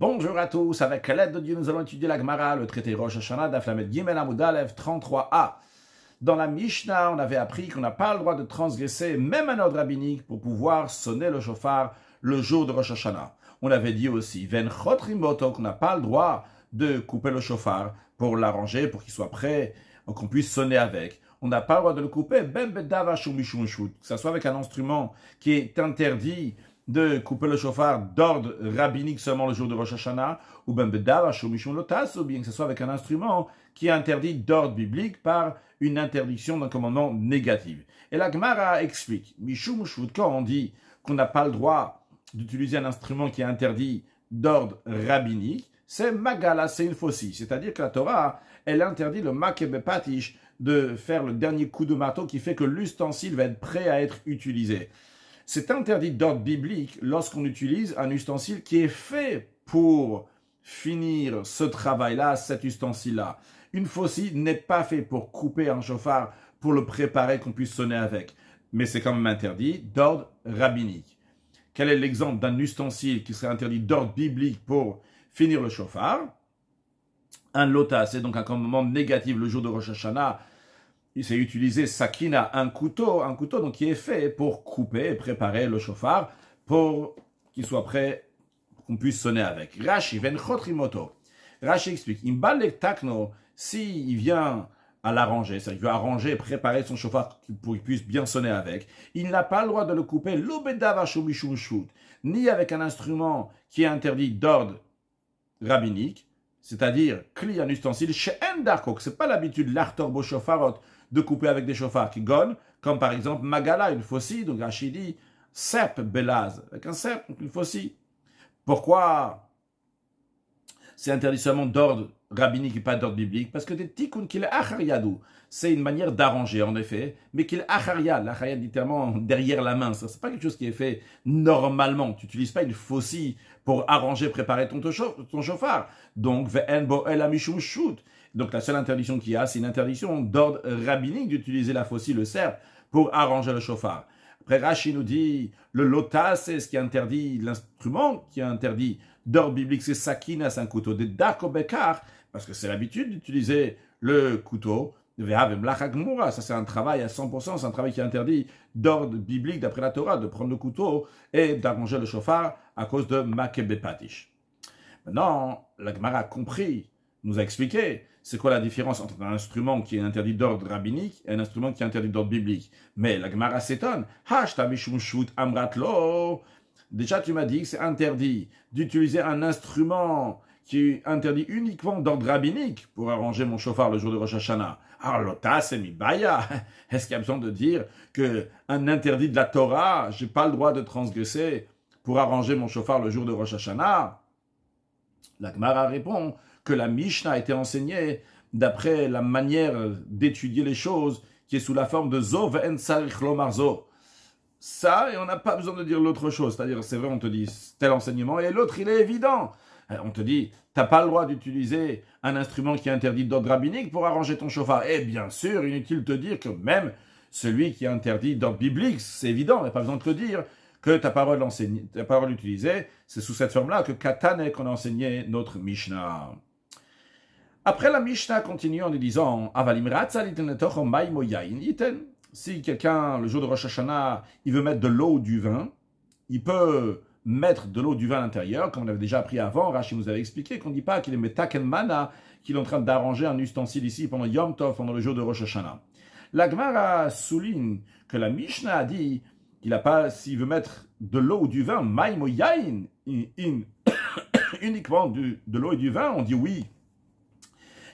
Bonjour à tous, avec l'aide de Dieu, nous allons étudier la Gemara, le traité Rosh Hashanah d'Aflamed Gimel Amudalev 33a. Dans la Mishnah, on avait appris qu'on n'a pas le droit de transgresser même un ordre rabbinique pour pouvoir sonner le chauffard le jour de Rosh Hashanah. On avait dit aussi Ven qu'on n'a pas le droit de couper le chauffard pour l'arranger, pour qu'il soit prêt, qu'on puisse sonner avec on n'a pas le droit de le couper, que ce soit avec un instrument qui est interdit de couper le chauffard d'ordre rabbinique seulement le jour de Rosh Hashanah, ou ben lotas, bien que ce soit avec un instrument qui est interdit d'ordre biblique par une interdiction d'un commandement négatif. Et la Gemara explique, Mishum quand on dit qu'on n'a pas le droit d'utiliser un instrument qui est interdit d'ordre rabbinique, c'est Magala, c'est une faucille. C'est-à-dire que la Torah, elle interdit le Patish de faire le dernier coup de marteau qui fait que l'ustensile va être prêt à être utilisé. C'est interdit d'ordre biblique lorsqu'on utilise un ustensile qui est fait pour finir ce travail-là, cet ustensile-là. Une faucille n'est pas faite pour couper un chauffard, pour le préparer qu'on puisse sonner avec. Mais c'est quand même interdit d'ordre rabbinique. Quel est l'exemple d'un ustensile qui serait interdit d'ordre biblique pour finir le chauffard Un lota, c'est donc un commandement négatif le jour de Rosh Hashanah, il s'est utilisé sakina, un couteau, un couteau donc qui est fait pour couper et préparer le chauffard pour qu'il soit prêt, qu'on puisse sonner avec. Rashi, ben chotrimoto. Rashi explique, s'il vient à l'arranger, c'est-à-dire qu'il veut arranger et préparer son chauffard pour qu'il puisse bien sonner avec, il n'a pas le droit de le couper ni avec un instrument qui est interdit d'ordre rabbinique, c'est-à-dire cli un ustensile chez ce n'est pas l'habitude l'artorbo chauffarot de couper avec des chauffards qui gonnent, comme par exemple Magala, une faucille, donc Rachidi, dit belaz, avec un cep, une faucille. Pourquoi c'est interdit seulement d'ordre rabbinique et pas d'ordre biblique Parce que des tikkun qu'il c'est une manière d'arranger en effet, mais qu'il Achariad, l'achariad littéralement derrière la main, ça c'est pas quelque chose qui est fait normalement. Tu n'utilises pas une faucille pour arranger, préparer ton, ton chauffard. Donc, ve'en bo amishum donc la seule interdiction qu'il y a, c'est une interdiction d'ordre rabbinique d'utiliser la faucille, le cerf, pour arranger le chauffard. Après, Rashi nous dit, le lota, c'est ce qui interdit l'instrument, qui interdit d'ordre biblique, c'est sakina, c'est un couteau. de dakobekar, parce que c'est l'habitude d'utiliser le couteau. Ça, c'est un travail à 100%, c'est un travail qui interdit d'ordre biblique d'après la Torah, de prendre le couteau et d'arranger le chauffard à cause de Makebe Maintenant, la Gemara a compris nous a expliqué c'est quoi la différence entre un instrument qui est interdit d'ordre rabbinique et un instrument qui est interdit d'ordre biblique. Mais la Gemara s'étonne. Déjà, tu m'as dit que c'est interdit d'utiliser un instrument qui est interdit uniquement d'ordre rabbinique pour arranger mon chauffard le jour de Rosh Hashanah. c'est baya. Est-ce qu'il y a besoin de dire qu'un interdit de la Torah, j'ai pas le droit de transgresser pour arranger mon chauffard le jour de Rosh Hashanah? La Gemara répond que la Mishnah a été enseignée d'après la manière d'étudier les choses qui est sous la forme de Zov en marzo ». Ça, et on n'a pas besoin de dire l'autre chose. C'est-à-dire, c'est vrai, on te dit tel enseignement, et l'autre, il est évident. Euh, on te dit, t'as pas le droit d'utiliser un instrument qui est interdit d'ordre rabbinique pour arranger ton chauffard. Et bien sûr, inutile de te dire que même celui qui est interdit d'ordre biblique, c'est évident, il n'y a pas besoin de te dire que ta parole, enseignée, ta parole utilisée, c'est sous cette forme-là que Katane qu'on a enseigné notre Mishnah. Après, la Mishnah continue en lui disant Si quelqu'un, le jour de Rosh Hashanah, il veut mettre de l'eau ou du vin, il peut mettre de l'eau du vin à l'intérieur, comme on avait déjà appris avant, Rashi nous avait expliqué qu'on ne dit pas qu'il est mana, qu'il est en train d'arranger un ustensile ici pendant Yom Tov, pendant le jour de Rosh Hashanah. Gemara souligne que la Mishnah a dit qu'il n'a pas, s'il veut mettre de l'eau ou du vin, uniquement de l'eau et du vin, on dit oui,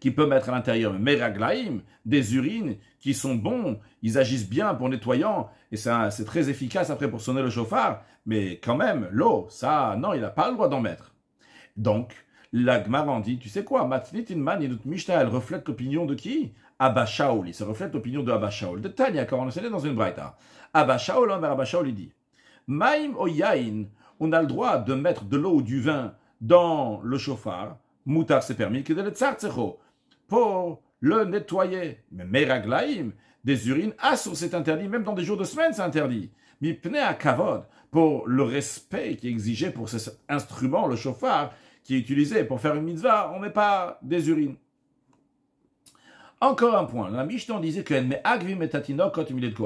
qui peut mettre à l'intérieur meraglaim, des urines qui sont bons, ils agissent bien pour nettoyant, et c'est très efficace après pour sonner le chauffard, mais quand même, l'eau, ça, non, il n'a pas le droit d'en mettre. Donc, la dit, tu sais quoi, Matlitinman et Mishnah, elle reflète l'opinion de qui Abba Shaul, ça reflète l'opinion de Abba Shaul, de Tania, quand on est dans une braïta. Abba Shaul, hein, Abba il dit, Maim Oyain, on a le droit de mettre de l'eau ou du vin dans le chauffard, Moutar c'est permis, que de le pour le nettoyer. Mais meraglaim, des urines, sur c'est interdit, même dans des jours de semaine, c'est interdit. Mipne à kavod, pour le respect qui est exigé pour cet instrument, le chauffard, qui est utilisé pour faire une mitzvah, on ne met pas des urines. Encore un point. La Mishnah disait que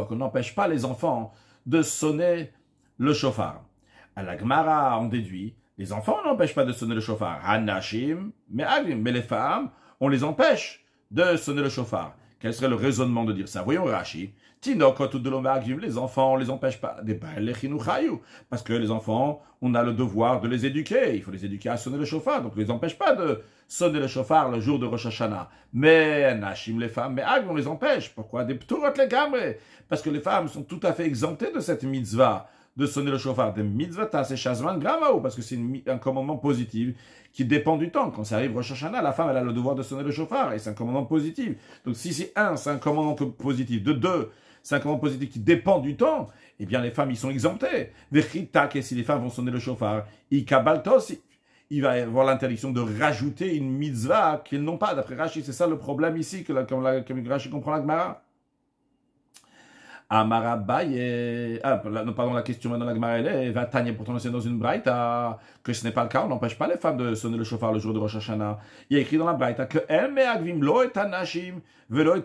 qu'on n'empêche pas les enfants de sonner le chauffard. À la Gemara, on déduit, les enfants n'empêchent pas de sonner le chauffard. Hanashim, mais mais les femmes, on les empêche de sonner le chauffard. Quel serait le raisonnement de dire ça Voyons Rashi. Les enfants, on les empêche pas. Parce que les enfants, on a le devoir de les éduquer. Il faut les éduquer à sonner le chauffard. Donc, on les empêche pas de sonner le chauffard le jour de Rosh Hashanah. Mais, Nashim, les femmes, mais on les empêche. Pourquoi Des Parce que les femmes sont tout à fait exemptées de cette mitzvah de sonner le chauffard. Des mitzvot, c'est chasman gramao, parce que c'est un commandement positif qui dépend du temps. Quand ça arrive la femme, elle a le devoir de sonner le chauffard, et c'est un commandement positif. Donc si c'est un, c'est un commandement positif. De deux, c'est un commandement positif qui dépend du temps, eh bien les femmes, ils sont exemptées. des et si les femmes vont sonner le chauffard, aussi. il va y avoir l'interdiction de rajouter une mitzvah qu'ils n'ont pas. D'après Rashi, c'est ça le problème ici, que la, comme, la, comprend la Gemara. Amarabaye. Ah, pardon, la question maintenant, la Gemara, elle est. Va pourtant, c'est dans une braïta ah, que ce n'est pas le cas. On n'empêche pas les femmes de sonner le chauffard le jour de Rosh Hashanah. Il y a écrit dans la braïta ah, que El agvim lo et anashim velo et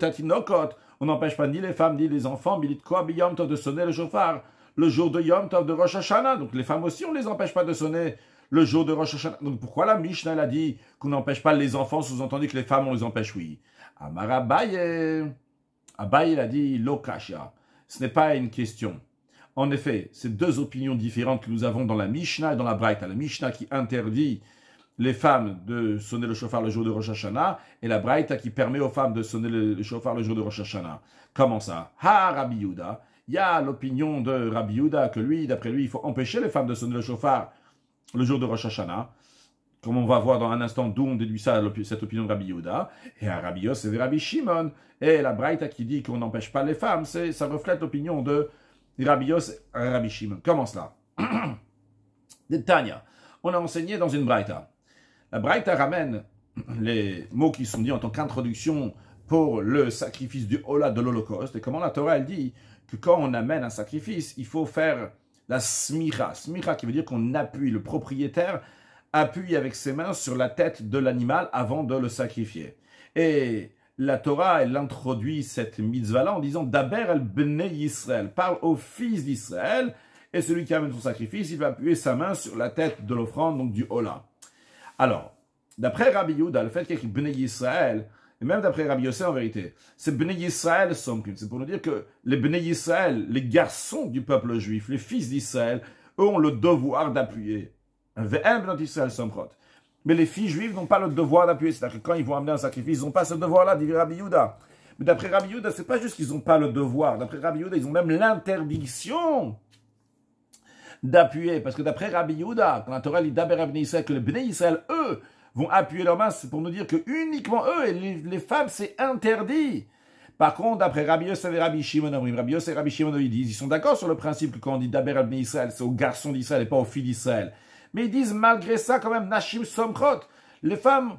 On n'empêche pas ni les femmes ni les enfants, bilit ko yom tov de sonner le chauffard le jour de Yom Tov de Rosh Hashanah. Donc les femmes aussi, on ne les empêche pas de sonner le jour de Rosh Hashanah. Donc pourquoi la Mishnah, elle a dit qu'on n'empêche pas les enfants, sous-entendu que les femmes, on les empêche, oui. Amarabaye. Abaye, il a dit Lokasha. Ce n'est pas une question. En effet, c'est deux opinions différentes que nous avons dans la Mishnah et dans la Braïta. La Mishnah qui interdit les femmes de sonner le chauffard le jour de Rosh Hashanah et la Braïta qui permet aux femmes de sonner le, chauffard le jour de Rosh Hashanah. Comment ça Ha Rabbi Yuda, Il y a l'opinion de Rabbi Yuda que lui, d'après lui, il faut empêcher les femmes de sonner le chauffard le jour de Rosh Hashanah comme on va voir dans un instant d'où on déduit ça, cette opinion de Rabbi Yehuda, et à Rabbi et Rabbi Shimon. Et la Braïta qui dit qu'on n'empêche pas les femmes, ça reflète l'opinion de Rabbi Yosef euh, Rabbi Shimon. Comment cela Tania, on a enseigné dans une Braïta. La Braïta ramène les mots qui sont dits en tant qu'introduction pour le sacrifice du hola de l'Holocauste. Et comment la Torah, elle dit que quand on amène un sacrifice, il faut faire la smicha. Smicha qui veut dire qu'on appuie le propriétaire appuie avec ses mains sur la tête de l'animal avant de le sacrifier. Et la Torah, elle introduit cette mitzvah-là en disant « Daber el bnei Israël » parle au fils d'Israël, et celui qui amène son sacrifice, il va appuyer sa main sur la tête de l'offrande, donc du hola. Alors, d'après Rabbi Yuda le fait qu'il y ait bnei Israël, et même d'après Rabbi Yossé en vérité, c'est Bnei Israël c'est pour nous dire que les Bnei Israël, les garçons du peuple juif, les fils d'Israël, ont le devoir d'appuyer mais les filles juives n'ont pas le devoir d'appuyer. C'est-à-dire que quand ils vont amener un sacrifice, ils n'ont pas ce devoir-là, dit Rabbi Yuda. Mais d'après Rabbi ce n'est pas juste qu'ils n'ont pas le devoir. D'après Rabbi Yuda, ils ont même l'interdiction d'appuyer. Parce que d'après Rabbi Yuda, quand la Torah dit Daber Israël, que les Bnei Israël, eux, vont appuyer leurs mains, c'est pour nous dire que uniquement eux, et les, femmes, c'est interdit. Par contre, d'après Rabbi Yosef et Rabbi Shimon, Rabbi Yosef et Rabbi Shimon, ils disent, ils sont d'accord sur le principe que quand on dit Daber Israël, c'est aux garçons d'Israël et pas aux filles d'Israël. Mais ils disent malgré ça quand même, Nashim Somchot, les femmes,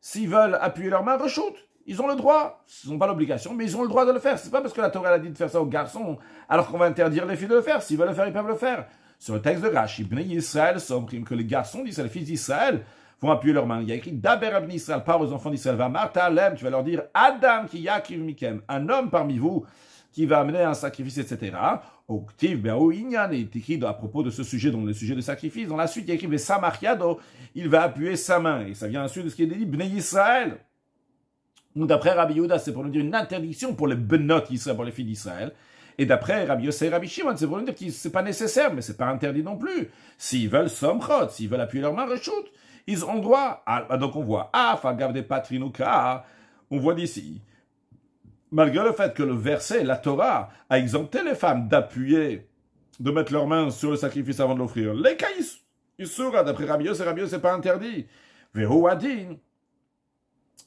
s'ils veulent appuyer leurs mains, rechoutent. Ils ont le droit, ils n'ont pas l'obligation, mais ils ont le droit de le faire. C'est pas parce que la Torah a dit de faire ça aux garçons, alors qu'on va interdire les filles de le faire. S'ils veulent le faire, ils peuvent le faire. Sur le texte de Rashi, Ibn Israël que les garçons les fils d'Israël, vont appuyer leurs mains. Il y a écrit Daber Israël, par aux enfants d'Israël, va Martha tu vas leur dire Adam qui yakiv mikem, un homme parmi vous qui va amener un sacrifice, etc. Octive, Inyan, est écrit à propos de ce sujet, dans le sujet de sacrifice. Dans la suite, il y a écrit Samariado, il va appuyer sa main. Et ça vient ensuite de ce qui est dit Bnei Israël. d'après Rabbi Yehuda, c'est pour nous dire une interdiction pour les Benot Israël, pour les filles d'Israël. Et d'après Rabbi Yosef et Rabbi Shimon, c'est pour nous dire que n'est pas nécessaire, mais c'est pas interdit non plus. S'ils veulent somchot, s'ils veulent appuyer leur main, ils ont droit. À, donc on voit, ah, garder on voit d'ici malgré le fait que le verset, la Torah, a exempté les femmes d'appuyer, de mettre leurs mains sur le sacrifice avant de l'offrir, les caïs, Isura, d'après Rabbi Et Rabbi c'est pas interdit. Vehoadin,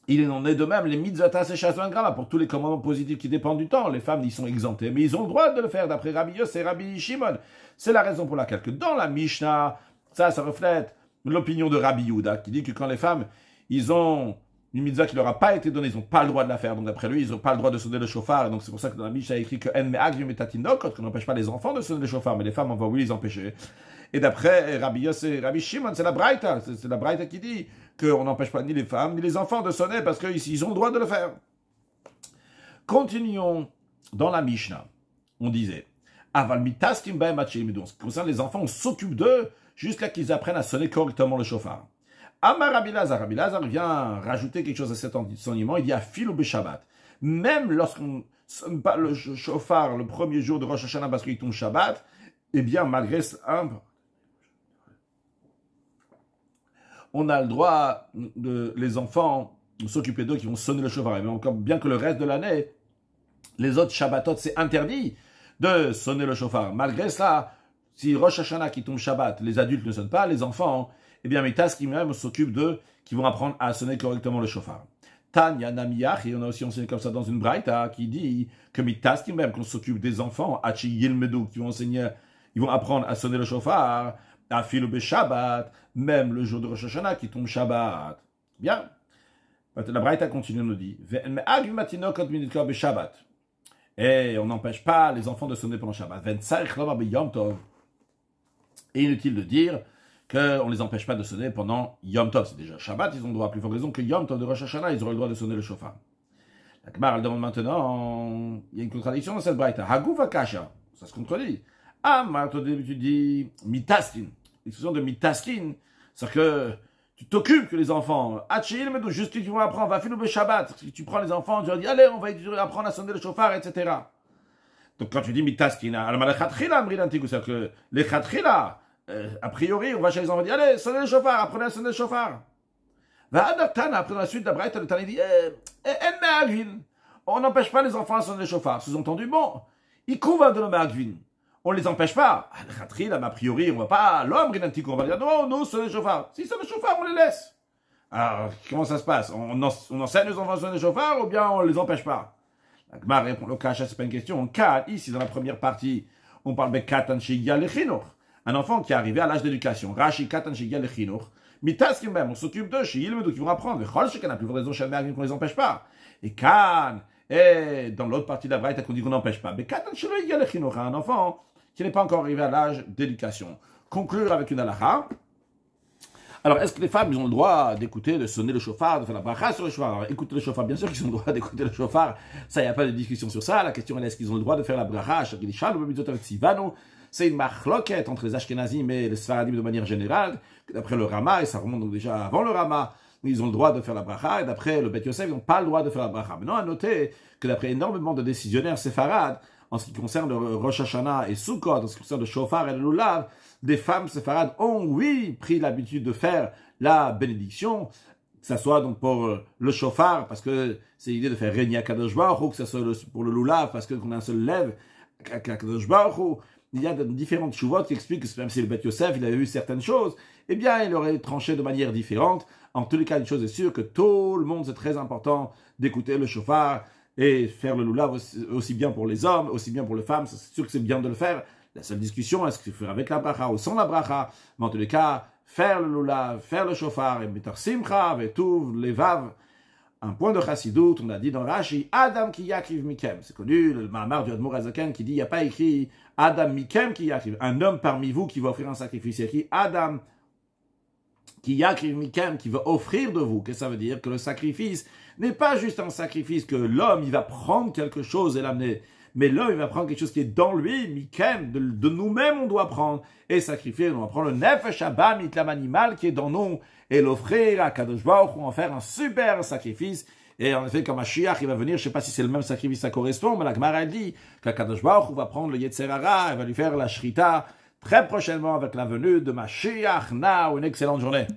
il en est de même, les assez et grama pour tous les commandements positifs qui dépendent du temps, les femmes y sont exemptées, mais ils ont le droit de le faire, d'après Rabbi et Rabbi Shimon. C'est la raison pour laquelle que dans la Mishnah, ça, ça reflète l'opinion de Rabbi qui dit que quand les femmes, ils ont une mitzvah qui leur a pas été donnée, ils n'ont pas le droit de la faire. Donc d'après lui, ils n'ont pas le droit de sonner le chauffard. Et donc c'est pour ça que dans la Mishnah a écrit que en me qu'on n'empêche pas les enfants de sonner le chauffard, mais les femmes, on va oui les empêcher. Et d'après Rabbi et Rabbi Shimon, c'est la Braïta, c'est la Braïta qui dit qu'on n'empêche pas ni les femmes ni les enfants de sonner parce qu'ils ont le droit de le faire. Continuons dans la Mishnah. On disait, Aval concerne les enfants, on s'occupe d'eux jusqu'à qu'ils apprennent à sonner correctement le chauffard. Amar Zarabila, zar vient rajouter quelque chose à cet enseignement, il y a filo Shabbat. Même lorsqu'on sonne pas le chauffard le premier jour de Rosh Hashanah parce qu'il tombe Shabbat, eh bien, malgré ça, on a le droit de les enfants s'occuper d'eux qui vont sonner le chauffard. Mais encore, bien que le reste de l'année, les autres Shabbatot, c'est interdit de sonner le chauffard. Malgré ça, si Rosh Hashanah qui tombe Shabbat, les adultes ne sonnent pas, les enfants, eh bien Mitas qui même s'occupe d'eux, qui vont apprendre à sonner correctement le chauffard. Tanya Namiyach, et on a aussi enseigné comme ça dans une braïta, qui dit que Mitas qui même, qu'on s'occupe des enfants, Hachi Yilmedou, qui vont enseigner, ils vont apprendre à sonner le chauffard, à filobe Shabbat, même le jour de Rosh Hashanah qui tombe Shabbat. Bien. La braïta continue, nous dit, Shabbat. Et eh, on n'empêche pas les enfants de sonner pendant Shabbat. Et inutile de dire qu'on ne les empêche pas de sonner pendant Yom Tov. C'est déjà Shabbat, ils ont le droit, à plus fort raison que Yom Tov de Rosh Hashanah, ils auraient le droit de sonner le chauffard. La Gemara, elle demande maintenant, il y a une contradiction dans cette braïta. Hagouf kasha, ça se contredit. Ah, tu dis mitaskin. L'expression de mitaskin, cest que tu t'occupes que les enfants. Achille, mais juste tu vas apprendre, va finir le Shabbat. Tu prends les enfants, tu leur dis, allez, on va apprendre à sonner le chauffard, etc. Donc quand tu dis mitaskin, al-malachatchila, c'est-à-dire que les khatchila, euh, a priori, on va chez les enfants, on dit, allez, sonnez le chauffard, apprenez à sonner le chauffard. Après, dans la suite d'après, le dit, eh, on n'empêche pas les enfants à sonner le chauffard. Sous-entendu, bon, ils couvent de nos Agvin. On les empêche pas. Ah, a priori, on va pas, l'homme, dit, on va dire, non, nous, sonnez le chauffard. Si sonnez le chauffard, on les laisse. Alors, comment ça se passe on, on, enseigne aux enfants à sonner le chauffard ou bien on les empêche pas La Gemara répond, le ce c'est pas une question. On ici, dans la première partie, on parle de Katan chez un enfant qui est arrivé à l'âge d'éducation. Rashi Katan Shigel Chinuch. Mitas même, on s'occupe d'eux, chez Yilmedou, qui vont apprendre. Chol n'empêche plus raison, qu'on les empêche pas. Et Kan, et dans l'autre partie de la braille, qu'on dit qu'on n'empêche pas. Mais Katan Shigel Chinuch, un enfant qui n'est pas encore arrivé à l'âge d'éducation. Conclure avec une alaha. Alors, est-ce que les femmes, ils ont le droit d'écouter, de sonner le chauffard, de faire la bracha sur le chauffard Alors, écouter le chauffard, bien sûr qu'ils ont le droit d'écouter le chauffard. Ça, il n'y a pas de discussion sur ça. La question est, est-ce qu'ils ont le droit de faire la bracha c'est une marloquette entre les Ashkenazim et les Sfaradim de manière générale. D'après le Rama, et ça remonte donc déjà avant le Rama, ils ont le droit de faire la bracha, et d'après le Bet Yosef, ils n'ont pas le droit de faire la bracha. Maintenant, à noter que d'après énormément de décisionnaires séfarades, en ce qui concerne le Rosh Hashanah et Sukkot, en ce qui concerne le Shofar et le Lulav, des femmes séfarades ont, oui, pris l'habitude de faire la bénédiction, que ce soit donc pour euh, le Shofar, parce que c'est l'idée de faire régner à ou que ce soit pour le Lulav, parce qu'on a un seul lève à Kadosh Baruch il y a différentes chouvotes qui expliquent que même si le Beth Yosef, il avait vu certaines choses, eh bien, il aurait tranché de manière différente. En tous les cas, une chose est sûre, que tout le monde, c'est très important d'écouter le chauffard et faire le loulav aussi, bien pour les hommes, aussi bien pour les femmes, c'est sûr que c'est bien de le faire. La seule discussion, est-ce qu'il faut avec la bracha ou sans la bracha Mais en tous les cas, faire le loulav, faire le chauffard, et un simcha, et tout, les vaves, un point de chassidoute, on a dit dans Rashi, Adam qui yakriv mikem. C'est connu, le Mahamar du Admor qui dit, il n'y a pas écrit Adam mikem qui yakriv. Un homme parmi vous qui va offrir un sacrifice. Il y a écrit Adam qui yakriv mikem, qui va offrir de vous. que ça veut dire? Que le sacrifice n'est pas juste un sacrifice que l'homme, il va prendre quelque chose et l'amener. Mais là, il va prendre quelque chose qui est dans lui, Mikem, de, nous-mêmes on doit prendre et sacrifier. On va prendre le nef shabbat, Mitlam animal qui est dans nous et l'offrir à Kadosh Baruch on va faire un super sacrifice. Et en effet, quand Mashiach il va venir, je ne sais pas si c'est le même sacrifice, ça correspond, mais la Gemara dit qu'Akadosh Baruch va prendre le Yetzerara et va lui faire la Shrita très prochainement avec la venue de Mashiach. Now, une excellente journée.